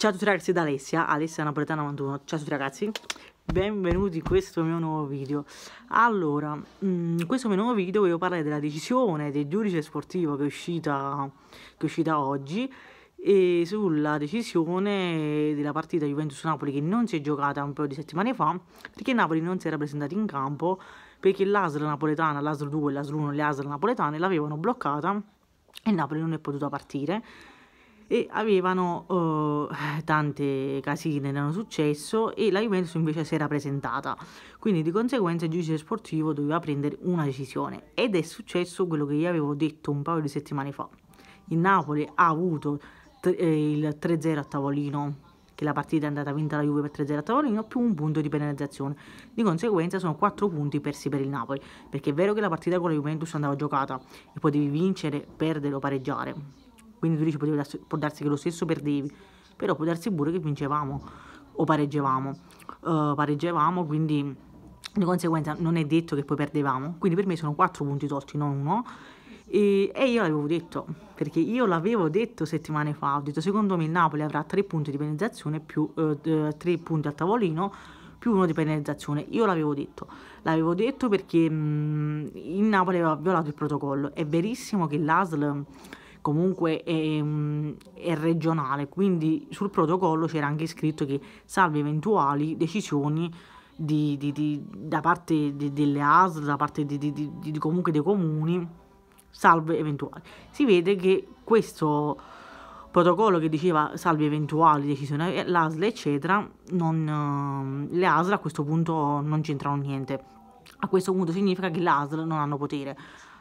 Ciao a tutti ragazzi da Alessia, Alessia Napoletana 91, ciao a tutti ragazzi, benvenuti in questo mio nuovo video. Allora, mm, in questo mio nuovo video voglio parlare della decisione del giudice sportivo che è uscita, che è uscita oggi e sulla decisione della partita Juventus-Napoli che non si è giocata un paio di settimane fa perché Napoli non si era presentato in campo perché l'ASL napoletana, l'ASL 2, l'ASL 1 e le ASL napoletane l'avevano bloccata e Napoli non è potuta partire e avevano eh, tante casine, erano successo e la Juventus invece si era presentata. Quindi di conseguenza il giudice sportivo doveva prendere una decisione ed è successo quello che io avevo detto un paio di settimane fa. Il Napoli ha avuto eh, il 3-0 a tavolino, che la partita è andata vinta la Juve per 3-0 a tavolino, più un punto di penalizzazione. Di conseguenza sono 4 punti persi per il Napoli, perché è vero che la partita con la Juventus andava giocata e potevi vincere, perdere o pareggiare quindi tu dici poteva può darsi che lo stesso perdevi, però può darsi pure che vincevamo o pareggiavamo. Uh, pareggiavamo, quindi di conseguenza non è detto che poi perdevamo. Quindi per me sono quattro punti tolti, non uno. E, e, io l'avevo detto, perché io l'avevo detto settimane fa, ho detto secondo me il Napoli avrà tre punti di penalizzazione più eh, 3 eh, punti a tavolino più uno di penalizzazione. Io l'avevo detto, l'avevo detto perché mh, mm, il Napoli aveva violato il protocollo. È verissimo che l'ASL comunque è, mm, è regionale, quindi sul protocollo c'era anche scritto che salve eventuali decisioni di, di, di, da parte delle ASL, da parte comunque dei comuni, salve eventuali. Si vede che questo protocollo che diceva salve eventuali decisioni eh, l'ASL eccetera, non, eh, le ASL a questo punto non c'entrano niente. A questo punto significa che le ASL non hanno potere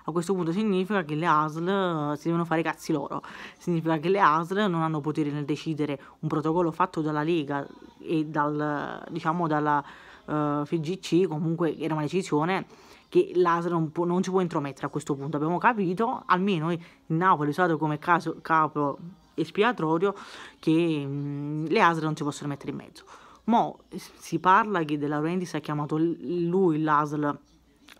a questo punto significa che le ASL eh, si devono fare i cazzi loro, significa che le ASL non hanno potere nel decidere un protocollo fatto dalla Lega e dal, diciamo dalla uh, eh, FGC, comunque era una decisione che l'ASL non, può, non ci può intromettere a questo punto, abbiamo capito, almeno in Napoli è usato come caso, capo espiatorio che mh, mm, le ASL non si possono mettere in mezzo. Mo si parla che De Laurentiis ha chiamato lui l'ASL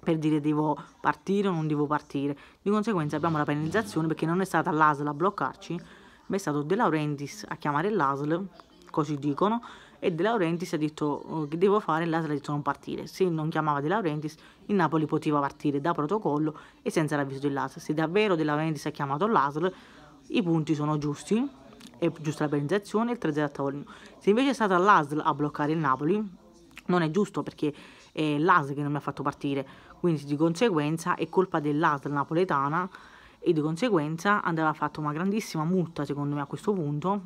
per dire devo partire o non devo partire. Di conseguenza abbiamo la penalizzazione perché non è stata l'ASL a bloccarci, ma è stato De Laurentiis a chiamare l'ASL, così dicono, e De Laurentiis ha detto oh, che devo fare l'ASL ha detto non partire. Se non chiamava De Laurentiis, il Napoli poteva partire da protocollo e senza l'avviso dell'ASL. Se davvero De Laurentiis ha chiamato l'ASL, i punti sono giusti, è giusta la penalizzazione e il 3-0 a tavolino. Se invece è stata l'ASL a bloccare il Napoli, non è giusto perché è l'ASL che non mi ha fatto partire quindi di conseguenza è colpa dell'ASL napoletana e di conseguenza andava fatta una grandissima multa secondo me a questo punto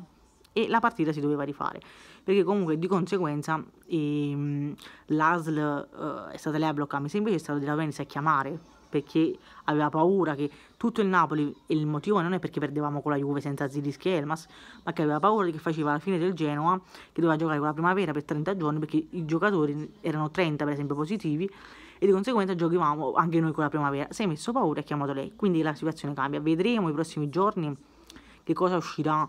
e la partita si doveva rifare perché comunque di conseguenza ehm, l'ASL eh, è stata lei a bloccarmi sempre che è stato della Venezia a chiamare perché aveva paura che tutto il Napoli e il motivo non è perché perdevamo con la Juve senza Zilischi e Elmas ma che aveva paura che faceva la fine del Genoa che doveva giocare con la primavera per 30 giorni perché i giocatori erano 30 per esempio positivi e di conseguenza giochivamo anche noi con la primavera. Si è messo paura e ha chiamato lei, quindi la situazione cambia. Vedremo i prossimi giorni che cosa uscirà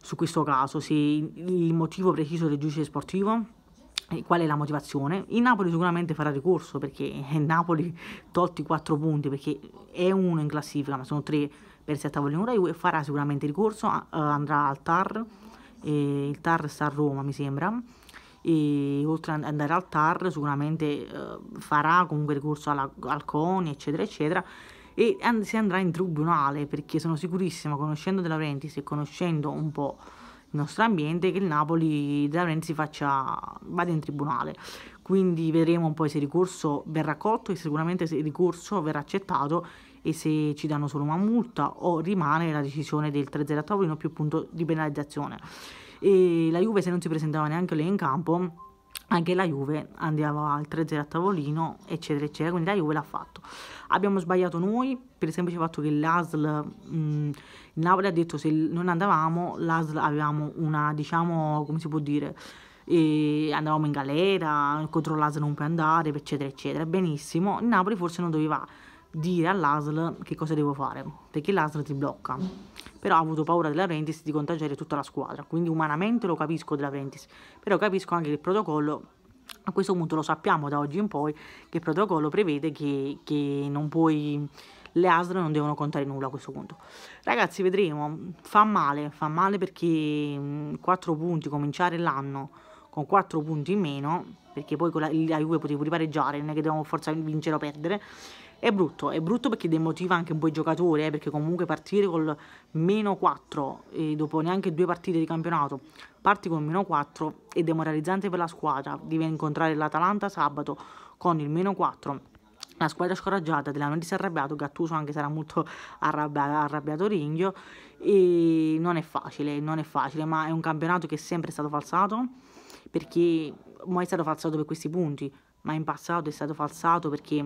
su questo caso, se il motivo preciso del giudice sportivo qual è la motivazione? Il Napoli sicuramente farà ricorso perché Napoli tolti 4 punti perché è uno in classifica ma sono 3 per a tavolino Rai e farà sicuramente ricorso, eh, andrà al TAR, il TAR sta a Roma mi sembra e oltre ad andare al TAR sicuramente eh, farà comunque ricorso alla, al CONI eccetera eccetera e and- si andrà in tribunale perché sono sicurissima conoscendo De Laurentiis e conoscendo un po' il nostro ambiente che il Napoli De Laurentiis faccia vada in tribunale quindi vedremo poi se il ricorso verrà accolto e sicuramente se il ricorso verrà accettato e se ci danno solo una multa o rimane la decisione del 3-0 a tavolino più punto di penalizzazione e la Juve se non si presentava neanche lei in campo anche la Juve andava al 3-0 a tavolino, eccetera, eccetera. Quindi la Juve l'ha fatto. Abbiamo sbagliato noi per il semplice fatto che l'ASL, il mm, Napoli ha detto se non andavamo, l'ASL avevamo una, diciamo, come si può dire, andavamo in galera, contro l'ASL non puoi andare, eccetera, eccetera. Benissimo, il Napoli forse non doveva dire all'ASL che cosa devo fare, perché l'ASL ti blocca però ha avuto paura della Ventis di contagiare tutta la squadra, quindi umanamente lo capisco della Ventis, però capisco anche che il protocollo a questo punto lo sappiamo da oggi in poi che il protocollo prevede che, che non puoi le ASL non devono contare nulla a questo punto. Ragazzi, vedremo. Fa male, fa male perché 4 punti, cominciare l'anno con 4 punti in meno, perché poi con la, la Juve potevo ripareggiare, non è che dovevamo forza vincere o perdere. È brutto, è brutto perché demotiva anche un po' i giocatori, eh, perché comunque partire col meno 4 e dopo neanche due partite di campionato parti con meno 4 è demoralizzante per la squadra, devi incontrare l'Atalanta sabato con il meno 4 la squadra scoraggiata della Nordis arrabbiato, Gattuso anche sarà molto arrabbiato, arrabbiato Ringhio e non è facile, non è facile, ma è un campionato che è sempre stato falsato perché mai è stato falsato per questi punti ma in passato è stato falsato perché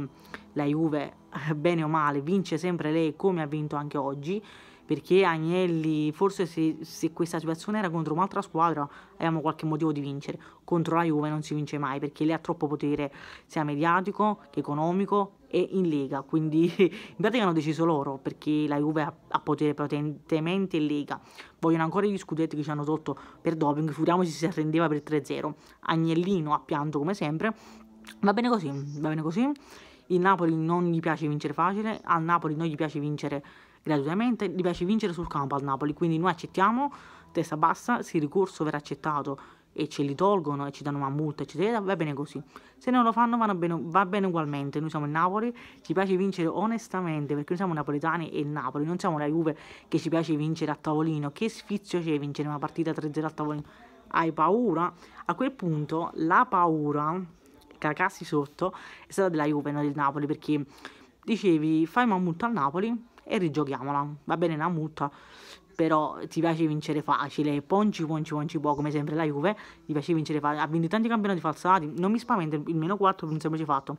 la Juve, bene o male, vince sempre lei come ha vinto anche oggi, perché Agnelli, forse se, se questa situazione era contro un'altra squadra, avevamo qualche motivo di vincere, contro la Juve non si vince mai, perché lei ha troppo potere, sia mediatico che economico e in Lega, quindi in pratica hanno deciso loro, perché la Juve ha, ha potere potentemente in Lega, vogliono ancora gli scudetti che ci hanno tolto per doping, figuriamoci se si arrendeva per 3-0, Agnellino ha pianto come sempre, Va bene così, mm. va bene così. Il Napoli non gli piace vincere facile, al Napoli non gli piace vincere gratuitamente, gli piace vincere sul campo al Napoli, quindi noi accettiamo, testa bassa, se il ricorso verrà accettato e ce li tolgono e ci danno una multa, eccetera, va bene così. Se non lo fanno bene, va bene ugualmente, noi siamo il Napoli, ci piace vincere onestamente perché noi siamo napoletani e il Napoli, non siamo la Juve che ci piace vincere a tavolino, che sfizio c'è vincere una partita 3-0 a tavolino? Hai paura? A quel punto la paura Cacassi sotto è stata della Juve, non del Napoli, perché dicevi fai una multa al Napoli e rigiochiamola, va bene una multa, però ti piace vincere facile, ponci ponci ponci po' come sempre la Juve, ti piace vincere facile, ha vinto tanti campionati falsati, non mi spaventa, il meno 4 per un semplice fatto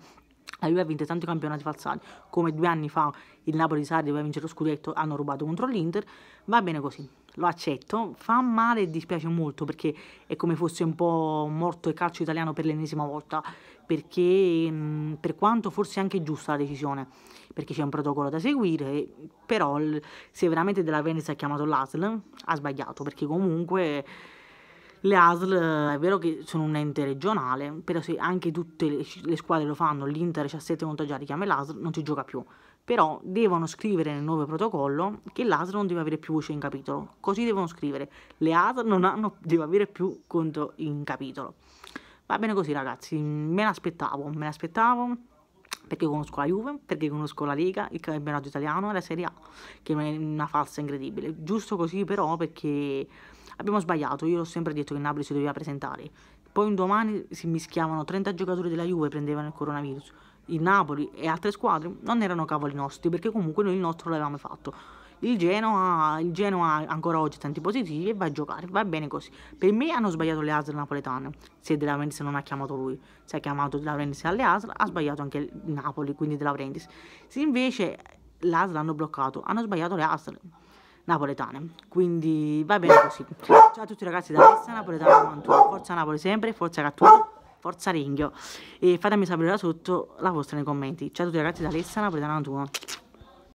la Juve ha vinto tanti campionati falsati, come due anni fa il Napoli Sardi doveva vincere lo scudetto, hanno rubato contro l'Inter, va bene così, lo accetto, fa male e dispiace molto perché è come fosse un po' morto il calcio italiano per l'ennesima volta, perché mm, per quanto forse anche giusta la decisione, perché c'è un protocollo da seguire, però se veramente della Venezia ha chiamato l'ASL ha sbagliato, perché comunque le ASL eh, è vero che sono un ente regionale, però se anche tutte le, le squadre lo fanno, l'Inter 17 contagiati chiama l'ASL, non si gioca più. Però devono scrivere nel nuovo protocollo che l'ASL non deve avere più voce in capitolo. Così devono scrivere. Le ASL non hanno, deve avere più conto in capitolo. Va bene così ragazzi, me l'aspettavo, me l'aspettavo perché conosco la Juve, perché conosco la Lega, il campionato italiano e la Serie A, che è una falsa incredibile. Giusto così però perché Abbiamo sbagliato, io l'ho sempre detto che Napoli si doveva presentare. Poi un domani si mischiavano 30 giocatori della Juve e prendevano il coronavirus. Il Napoli e altre squadre non erano cavoli nostri perché comunque noi il nostro l'avevamo fatto. Il Genoa, il Genoa ancora oggi tanti positivi e va a giocare, va bene così. Per me hanno sbagliato le ASL napoletane, se De Laurentiis non ha chiamato lui, se ha chiamato De Laurentiis alle ASL ha sbagliato anche il Napoli, quindi De Laurentiis. Se invece l'ASL hanno bloccato, hanno sbagliato le ASL napoletane. Quindi va bene così. Ciao a tutti ragazzi da Alessia Napoletana Mantua. Forza Napoli sempre, forza Cattura, forza Ringhio. E fatemi sapere da sotto la vostra nei commenti. Ciao a tutti ragazzi da Alessia Napoletana Mantua.